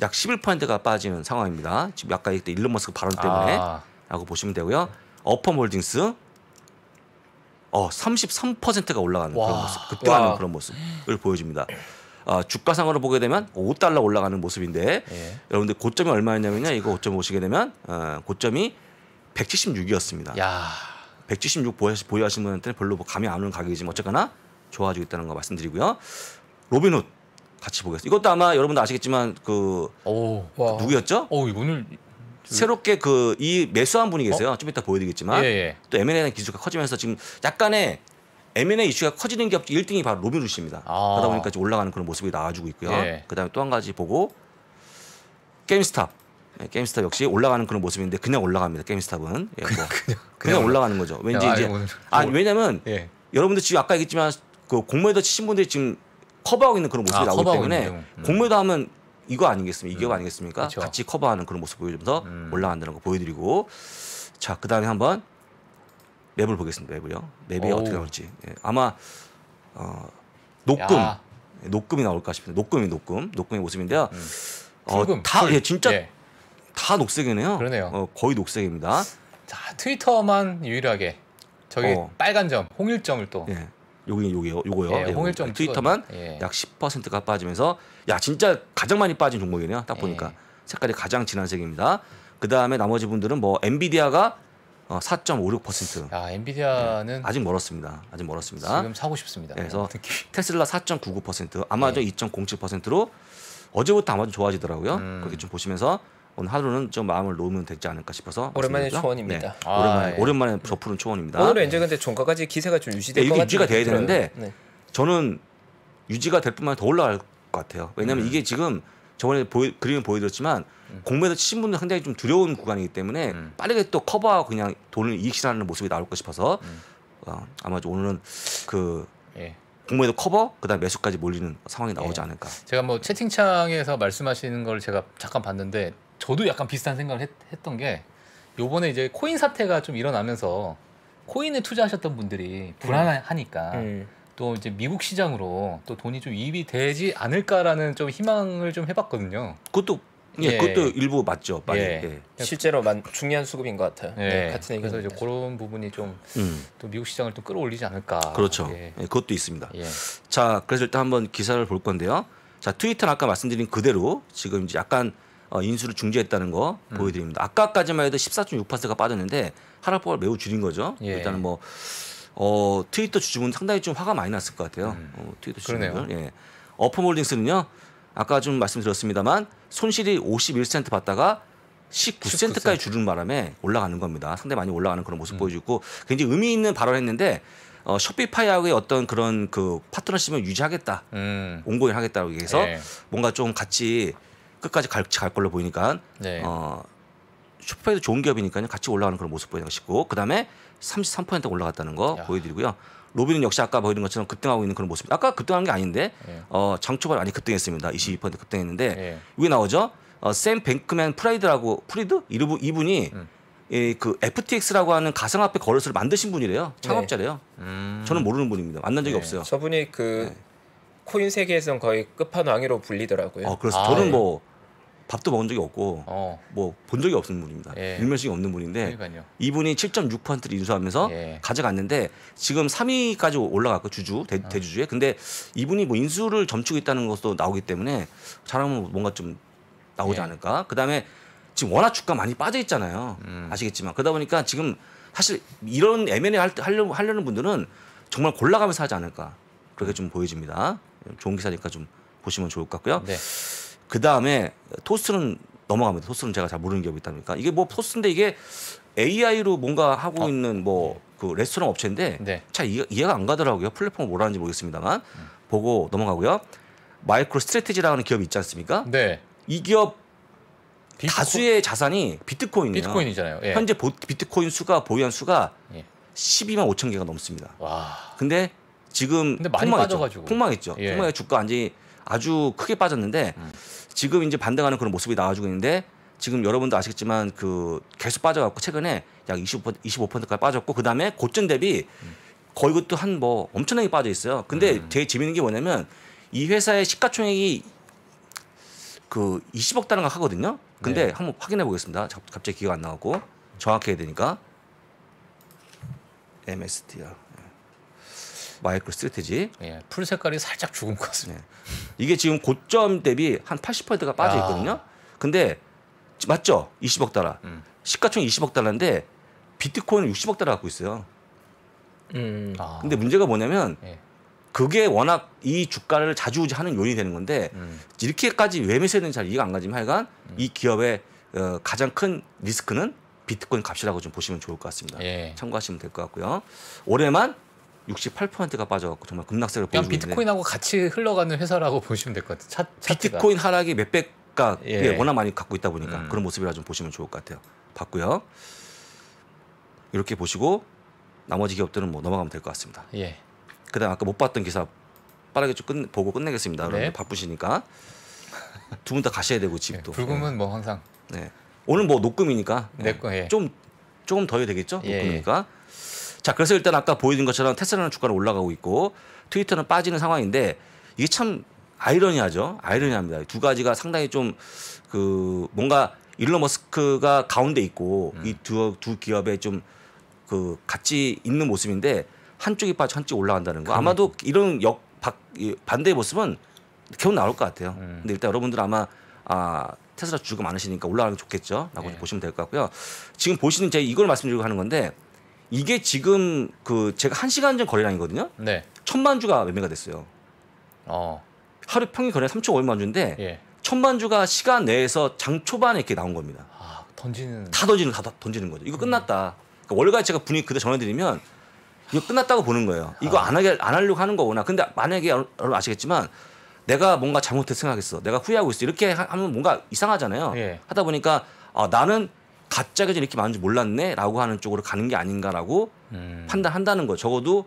약 11%가 빠지는 상황입니다. 지금 아까 얘기했던 일론 머스크 발언 때문에 아. 라고 보시면 되고요. 어퍼몰딩스 어 33%가 올라가는 와. 그런 모습, 급등하는 와. 그런 모습을 보여줍니다. 어, 주가상으로 보게 되면 5달러 올라가는 모습인데 예. 여러분들 고점이 얼마였냐면요. 이거 고점 보시게 되면 어, 고점이 176이었습니다. 야. 176 보유하신 분한테 는 별로 뭐 감이 안 오는 가격이지만 뭐 어쨌거나 좋아지고 있다는 거 말씀드리고요. 로빈훗 같이 보겠습니다. 이것도 아마 여러분도 아시겠지만 그 오, 누구였죠? 오, 오늘 그 새롭게 그 이 매수한 분이 계세요. 어? 좀 이따 보여드리겠지만 예, 예. 또 M&A는 기수가 커지면서 지금 약간의 M&A 이슈가 커지는 기업 1등이 바로 로빈훗입니다. 아. 그러다 보니까 올라가는 그런 모습이 나와주고 있고요. 예. 그다음에 또 한 가지 보고 게임스탑 예, 게임스탑 역시 올라가는 그런 모습인데 그냥 올라갑니다. 게임스탑은 예, 뭐. 그냥, 그냥, 그냥, 올라가는 거죠. 왠지 그 이제 아니, 아 왜냐면 예. 여러분들 지금 아까 얘기했지만 그 공모에다 치신 분들이 지금 커버하고 있는 그런 모습이 아, 나오기 때문에 음. 공모에다 하면 이거 아니겠습니까? 이거 음. 아니겠습니까? 그쵸. 같이 커버하는 그런 모습 보여주면서 음. 올라간다는 거 보여드리고 자 그다음에 한번 맵을 보겠습니다. 맵을요. 맵이 오. 어떻게 나올지 예, 아마 어, 녹금 야. 예, 녹금이 나올까 싶은데 녹금이 녹금 녹금의 모습인데요. 음. 어, 다 예, 진짜 예. 다 녹색이네요. 그러네요. 어, 거의 녹색입니다. 자 트위터만 유일하게 저기 어. 빨간 점, 홍일점을 또. 예. 요기 요기요, 요거요. 예, 예, 홍일점 예, 트위터만 예. 약 10%가 빠지면서 야 진짜 가장 많이 빠진 종목이네요. 딱 예. 보니까 색깔이 가장 진한 색입니다. 그 다음에 나머지 분들은 뭐 엔비디아가 어, 4.56%. 아, 엔비디아는 네, 아직 멀었습니다. 아직 멀었습니다. 지금 사고 싶습니다. 네, 그래서 테슬라 4.99%, 아마존 네. 2.07%로 어제부터 아마존 좋아지더라고요. 음. 그렇게 좀 보시면서 오늘 하루는 좀 마음을 놓으면 되지 않을까 싶어서 오랜만에 말씀드렸죠? 초원입니다. 네. 아, 오랜만에 예. 오랜만에 저푸른 초원입니다. 오늘 이제 근데 종가까지 기세가 좀 유지될 네, 것게 같아요. 유지가 돼야 되는데 네. 저는 유지가 될 뿐만 아니라 더 올라갈 것 같아요. 왜냐하면 음. 이게 지금 저번에 보이, 그림을 보여드렸지만 음. 공매도 치신 분들 상당히 좀 두려운 구간이기 때문에 음. 빠르게 또 커버하고 그냥 돈을 이익실하는 모습이 나올까 싶어서 음. 어, 아마 오늘은 그 예. 공매도 커버 그다음 매수까지 몰리는 상황이 나오지 예. 않을까. 제가 뭐 채팅창에서 말씀하시는 걸 제가 잠깐 봤는데 저도 약간 비슷한 생각을 했, 했던 게 요번에 이제 코인 사태가 좀 일어나면서 코인에 투자하셨던 분들이 불안하니까 음. 음. 또 이제 미국 시장으로 또 돈이 좀 이입이 되지 않을까라는 좀 희망을 좀 해봤거든요. 그것도 예, 예. 그것도 일부 맞죠, 많이. 예. 예. 예 실제로 만, 중요한 수급인 것 같아요. 예. 네, 같은 얘기. 그래서 이제 그런 부분이 좀또 음. 미국 시장을 또 끌어올리지 않을까. 그렇죠. 예. 예, 그것도 있습니다. 자, 그래서 일단 한번 기사를 볼 건데요. 자, 트위터는 아까 말씀드린 그대로 지금 이제 약간 어, 인수를 중지했다는 거 음. 보여드립니다. 아까까지만 해도 14.6%가 빠졌는데 하락폭을 매우 줄인 거죠. 예. 일단은 뭐 어, 트위터 주주분 상당히 좀 화가 많이 났을 것 같아요. 음. 어, 트위터 주주분. 예. 어퍼몰딩스는요. 아까 좀 말씀드렸습니다만 손실이 51센트 받다가 19센트까지 19센트. 줄은 바람에 올라가는 겁니다. 상당히 많이 올라가는 그런 모습 음. 보여주고 굉장히 의미 있는 발언을 했는데 어, 쇼피파이하고의 어떤 그런 그 파트너십을 유지하겠다, 음. 온고인 하겠다고 얘기해서 예. 뭔가 좀 같이 끝까지 같갈 걸로 보이니까 네. 어, 슈퍼에도 좋은 기업이니까 같이 올라가는 그런 모습 보이는 것이고 그다음에 33% 올라갔다는 거 야. 보여드리고요. 로비는 역시 아까 보여드 뭐 것처럼 급등하고 있는 그런 모습. 아까 급등한 게 아닌데 예. 어, 장 초반 많이 급등했습니다. 22% 급등했는데 예. 위에 나오죠. 어, 샘 뱅크맨 프라이드라고 프리드 이르브 이분이 음. 예, 그 FTX라고 하는 가상화폐 거래소를 만드신 분이래요. 예. 창업자래요. 네. 음. 저는 모르는 분입니다. 만난 적이 네. 없어요. 저분이 그 네. 코인 세계에선 거의 끝판왕으로 불리더라고요. 어, 그래서 아, 저는 뭐 예. 밥도 먹은 적이 없고 어. 뭐본 적이 없는 분입니다. 예. 일면식이 없는 분인데 그러니까요. 이분이 7.6%를 인수하면서 예. 가져갔는데 지금 3위까지 올라갔고 주주 대, 어. 아. 주주에 근데 이분이 뭐 인수를 점치고 있다는 것도 나오기 때문에 잘하면 뭔가 좀 나오지 예. 않을까. 그다음에 지금 워낙 주가 많이 빠져 있잖아요. 음. 아시겠지만 그러다 보니까 지금 사실 이런 M&A 할, 하려고 하려는 분들은 정말 골라가면서 하지 않을까 그렇게 좀 보여집니다. 좋은 기사니까 좀 보시면 좋을 것 같고요. 네. 그 다음에 토스는 넘어갑니다. 토스는 제가 잘 모르는 기업이 있다 니까 이게 뭐 토스인데 이게 AI로 뭔가 하고 어. 있는 뭐 그 레스토랑 업체인데 네. 잘 이해, 가안 가더라고요. 플랫폼을 뭐라는지 모르겠습니다만 음. 보고 넘어가고요. 마이크로 스트레티지라는 기업이 있지 않습니까? 네. 이 기업 비트코... 다수의 자산이 비트코인이에요. 비트코인이잖아요. 예. 현재 보, 비트코인 수가 보유한 수가 예. 12만 5천 개가 넘습니다. 와. 근데 지금 근데 많이 폭망했죠. 빠져가지고. 폭망했죠. 예. 폭망의 주가 완전히 아주 크게 빠졌는데 음. 지금 이제 반등하는 그런 모습이 나와주고 있는데 지금 여러분도 아시겠지만 그 계속 빠져갖고 최근에 약 25%, 25%까지 빠졌고 그 다음에 고점 대비 거의 그것도 한 뭐 엄청나게 빠져 있어요. 근데 음. 되게 재밌는 게 뭐냐면 이 회사의 시가총액이 그 20억 달러가 하거든요. 근데 네. 한번 확인해 보겠습니다. 갑자기 기억 안 나고 정확해야 되니까 MSTR. 마이크로 스트레티지. 예, 풀 색깔이 살짝 죽은 것 같습니다. 네. 이게 지금 고점 대비 한 80%가 빠져 있거든요. 근데 맞죠? 20억 달러. 음. 시가총 20억 달러인데 비트코인 은 60억 달러 갖고 있어요. 음. 아. 근데 문제가 뭐냐면 예. 그게 워낙 이 주가를 자주하는 유지 요인이 되는 건데 음. 이렇게까지 외매세는 잘 이해가 안 가지만 하여간 음. 이 기업의 어, 가장 큰 리스크는 비트코인 값이라고 좀 보시면 좋을 것 같습니다. 예. 참고하시면 될 것 같고요. 올해만 68%가 빠져갖고 정말 급락세를 보이고 있는데 비트코인하고 같이 흘러가는 회사라고 보시면 될 것 같아요. 차, 차트가. 비트코인 하락이 몇백 가 예. 예. 워낙 많이 갖고 있다 보니까 음. 그런 모습이라 좀 보시면 좋을 것 같아요. 봤고요. 이렇게 보시고 나머지 기업들은 뭐 넘어가면 될 것 같습니다. 예. 그다음 아까 못 봤던 기사 빠르게 좀 끝, 보고 끝내겠습니다. 네. 여러분 바쁘시니까 두 분 다 가셔야 되고 예, 집도. 예. 불금은 예. 뭐 항상. 네. 오늘 뭐 녹음이니까. 네. 예. 좀 조금 더 해야 되겠죠? 예, 녹음이니까. 자, 그래서 일단 아까 보여준 것처럼 테슬라는 주가는 올라가고 있고 트위터는 빠지는 상황인데 이게 참 아이러니하죠. 아이러니합니다. 두 가지가 상당히 좀 그 뭔가 일론 머스크가 가운데 있고 음. 이두 두 기업의 좀그 같이 있는 모습인데 한쪽이 빠져 한쪽 이 올라간다는 거. 아마도 그러니까. 이런 역 박, 반대의 모습은 겨우 나올 것 같아요. 음. 근데 일단 여러분들 아마 아 테슬라 주주가 많으시니까 올라가는 게 좋겠죠. 라고 네. 보시면 될 것 같고요. 지금 보시는 제가 이걸 말씀드리고 하는 건데 이게 지금 그 제가 한 시간 전 거래량이거든요. 네. 천만 주가 매매가 됐어요. 어. 하루 평균 거래 3초 얼마 주인데 예. 천만 주가 시간 내에서 장 초반에 이렇게 나온 겁니다. 아, 던지는 다 던지는 다 던지는 거죠. 이거 음. 끝났다. 그러니까 월가에 제가 분위기 그대 로 전해드리면 이거 끝났다고 보는 거예요. 이거 아. 안 하게 안 하려고 하는 거구나. 근데 만약에 여러분 아시겠지만 내가 뭔가 잘못했 생각했어. 내가 후회하고 있어. 이렇게 하면 뭔가 이상하잖아요. 예. 하다 보니까 아, 나는 가짜 가 이렇게 많은지 몰랐네라고 하는 쪽으로 가는 게 아닌가라고 음. 판단한다는 거 적어도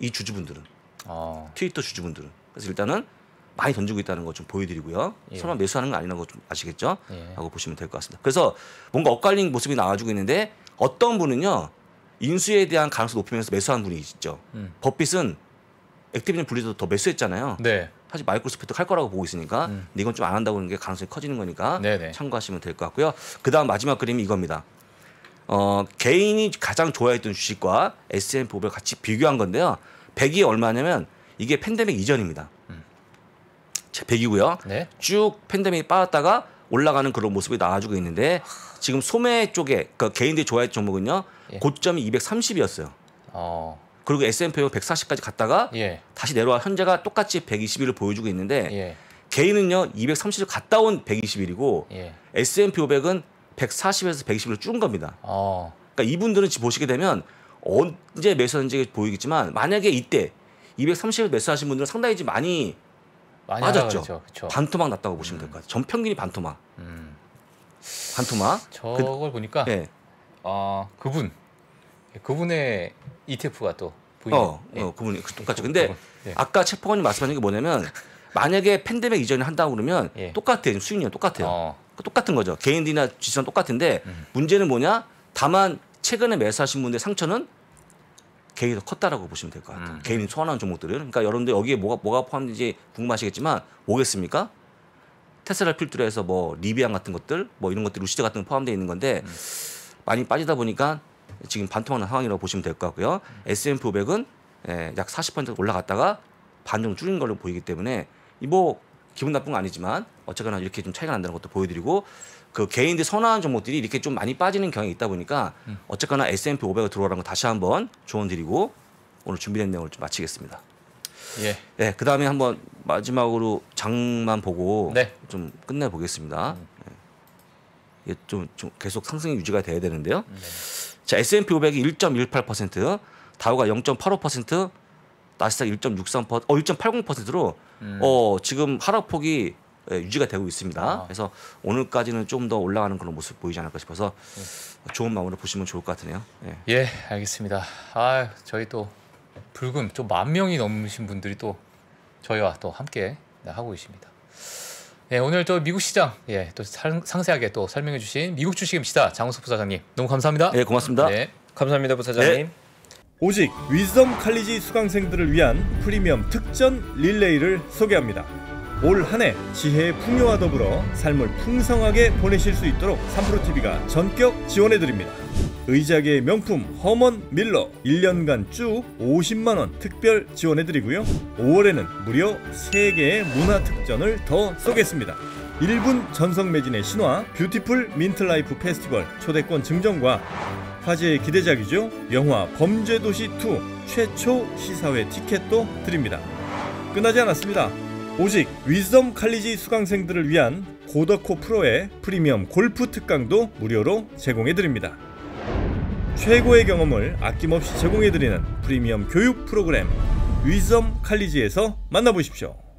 이 주주분들은 어. 트위터 주주분들은 그래서 일단은 많이 던지고 있다는 거 좀 보여드리고요. 예. 설마 매수하는 거 아니라는 거 좀 아시겠죠? 예. 하고 보시면 될 것 같습니다. 그래서 뭔가 엇갈린 모습이 나와주고 있는데 어떤 분은요 인수에 대한 가능성 높이면서 매수한 분이 있죠. 음. 버핏은 액티비전 분리도 더 매수했잖아요. 네. 사실 마이크로소프트 할 거라고 보고 있으니까 음. 이건 좀 안 한다고 하는 게 가능성이 커지는 거니까 네네. 참고하시면 될 것 같고요. 그다음 마지막 그림이 이겁니다. 어, 개인이 가장 좋아했던 주식과 S&P 500 같이 비교한 건데요. 100이 얼마냐면 이게 팬데믹 이전입니다. 음. 100이고요. 네. 쭉 팬데믹이 빠졌다가 올라가는 그런 모습이 나와주고 있는데 지금 소매 쪽에 그 개인들이 좋아했던 종목은요. 예. 고점이 230이었어요. 어. 그리고 S&P 140까지 갔다가 예. 다시 내려와 현재가 똑같이 121을 보여주고 있는데 예. 개인은요 230을 갔다 온 121이고 예. S&P 500은 140에서 121을 준 겁니다. 어. 그러니까 이분들은 보시게 되면 언제 매수하는지 보이겠지만 만약에 이때 230을 매수하신 분들은 상당히 좀 많이, 많이 빠졌죠. 그렇죠, 그렇죠. 반토막 났다고 보시면 음. 될것 같아요. 전 평균이 반토막. 음. 반토막. 저걸 그, 보니까 네. 어, 그분 그분의 ETF가 또 부인. 어, 예. 어 그분이 그 똑같죠. 근데 어, 예. 아까 체포관이 말씀하신 게 뭐냐면 만약에 팬데믹 이전을 한다고 그러면 예. 똑같아요. 수익률 똑같아요. 어. 그 똑같은 거죠. 개인이나 들 지수랑 똑같은데 음. 문제는 뭐냐? 다만 최근에 매수하신 분들 의 상처는 개인이 더 컸다라고 보시면 될 것 같아요. 음. 개인이 소환하는 종목들은 그러니까 여러분들 여기에 뭐가 뭐가 포함되는지 궁금하시겠지만 뭐겠습니까? 테슬라 필드로 해서 뭐 리비안 같은 것들 뭐 이런 것들 루시드 같은 거 포함되어 있는 건데 음. 많이 빠지다 보니까 지금 반토막난 상황이라고 보시면 될 것 같고요. S&P 500은 예, 약40% 올라갔다가 반 정도 줄인 걸로 보이기 때문에 이 뭐 기분 나쁜 건 아니지만 어쨌거나 이렇게 좀 차이가 난다는 것도 보여드리고 그 개인들 선호하는 종목들이 이렇게 좀 많이 빠지는 경향이 있다 보니까 음. 어쨌거나 S&P 500을 들어오라는 거 다시 한번 조언드리고 오늘 준비된 내용을 좀 마치겠습니다. 예. 네, 그 다음에 한번 마지막으로 장만 보고 네. 좀 끝내 보겠습니다. 음. 예, 좀, 좀 계속 상승이 유지가 돼야 되는데요. 네. 자, S&P 500이 1.18%, 다우가 0.85%, 나스닥 1.63%, 어 1.80%로 음. 어 지금 하락폭이 예, 유지가 되고 있습니다. 아. 그래서 오늘까지는 좀 더 올라가는 그런 모습 보이지 않을까 싶어서 예. 좋은 마음으로 보시면 좋을 것 같으네요. 예, 예 알겠습니다. 아, 저희 또 불금 좀만 명이 넘으신 분들이 또 저희와 또 함께 하고 계십니다. 네, 오늘 저 미국 시장 예, 또 상, 세하게또 설명해 주신 미국 주식입시다. 장우석 부사장님. 너무 감사합니다. 네, 고맙습니다. 네. 감사합니다, 부사장님. 네. 오직 윗섬 칼리지 수강생들을 위한 프리미엄 특전 릴레이를 소개합니다. 올한해 지혜의 풍요와 더불어 삶을 풍성하게 보내실 수 있도록 삼프로TV가 전격 지원해드립니다. 의자계의 명품 허먼 밀러 1년간 쭉 50만원 특별 지원해드리고요 5월에는 무려 3개의 문화특전을 더 쏘겠습니다 일분 전성 매진의 신화 뷰티풀 민트라이프 페스티벌 초대권 증정과 화제의 기대작이죠 영화 범죄도시2 최초 시사회 티켓도 드립니다 끝나지 않았습니다 오직 위즈덤 칼리지 수강생들을 위한 고더코 프로의 프리미엄 골프 특강도 무료로 제공해드립니다 최고의 경험을 아낌없이 제공해드리는 프리미엄 교육 프로그램 위즈엄 칼리지에서 만나보십시오.